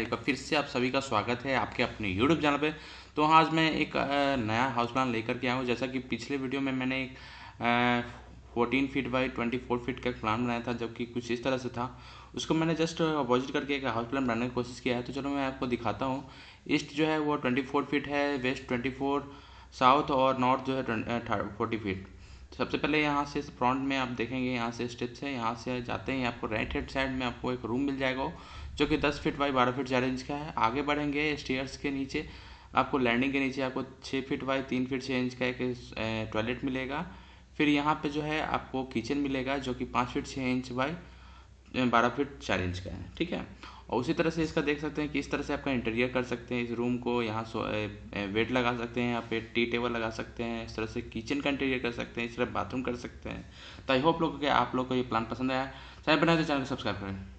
एक बार फिर से आप सभी का स्वागत है आपके अपने यूट्यूब चैनल पे तो हाँ आज मैं एक नया हाउस प्लान लेकर के आया हूँ जैसा कि पिछले वीडियो में मैंने एक fourteen feet by twenty four feet का प्लान बनाया था जबकि कुछ इस तरह से था उसको मैंने जस्ट अपोजिट करके एक हाउस प्लान बनाने की कोशिश किया है तो चलो मैं आपको दिखाता हूँ ईस्ट जो है वो ट्वेंटी फोर फीट है वेस्ट ट्वेंटी फोर साउथ और नॉर्थ जो है फोर्टी फीट सबसे पहले यहाँ से फ्रंट में आप देखेंगे यहाँ से स्टेप्स है यहाँ से जाते हैं आपको राइट हैंड साइड में आपको एक रूम मिल जाएगा जो कि दस फीट बाई बारह फीट चार इंच का है आगे बढ़ेंगे स्टेयर्स के नीचे आपको लैंडिंग के नीचे आपको छः फीट बाई तीन फीट छः इंच का एक टॉयलेट मिलेगा फिर यहाँ पे जो है आपको किचन मिलेगा जो कि पाँच फीट छः इंच बाई बारह फीट चार इंच का है ठीक है और उसी तरह से इसका देख सकते हैं कि इस तरह से आपका इंटीरियर कर सकते हैं इस रूम को यहाँ वेट लगा सकते हैं यहाँ पे टी टेबल लगा सकते हैं इस तरह से किचन का इंटीरियर कर सकते हैं इस तरह बाथरूम कर सकते हैं तो आई होप लोग आप लोग को ये प्लान पसंद आया चैनल बनाए तो चैनल को सब्सक्राइब करें